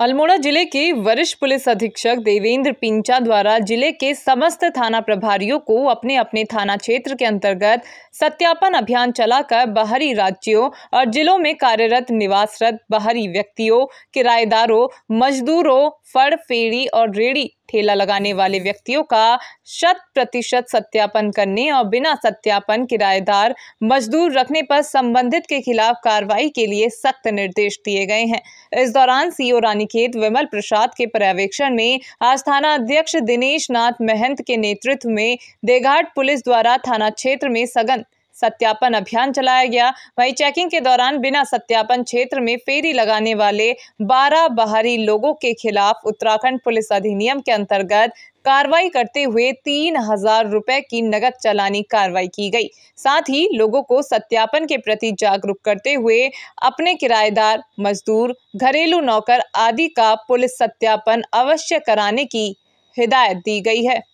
अल्मोड़ा जिले के वरिष्ठ पुलिस अधीक्षक देवेंद्र पिंचा द्वारा जिले के समस्त थाना प्रभारियों को अपने अपने थाना क्षेत्र के अंतर्गत सत्यापन अभियान चलाकर बाहरी राज्यों और जिलों में कार्यरत निवासरत बाहरी व्यक्तियों किराएदारों मजदूरों फड़ फेड़ी और रेड़ी ठेला लगाने वाले व्यक्तियों का शत प्रतिशत सत्यापन करने और बिना सत्यापन किराएदार मजदूर रखने पर संबंधित के खिलाफ कार्रवाई के लिए सख्त निर्देश दिए गए हैं इस दौरान सीओ रानीखेत विमल प्रसाद के पर्यवेक्षण में आज थाना अध्यक्ष दिनेश नाथ महंत के नेतृत्व में देघाट पुलिस द्वारा थाना क्षेत्र में सघन सत्यापन अभियान चलाया गया वहीं चेकिंग के दौरान बिना सत्यापन क्षेत्र में फेरी लगाने वाले बारह बाहरी लोगों के खिलाफ उत्तराखंड पुलिस अधिनियम के अंतर्गत कार्रवाई करते हुए तीन हजार रुपए की नगद चलानी कार्रवाई की गई साथ ही लोगों को सत्यापन के प्रति जागरूक करते हुए अपने किराएदार मजदूर घरेलू नौकर आदि का पुलिस सत्यापन अवश्य कराने की हिदायत दी गई है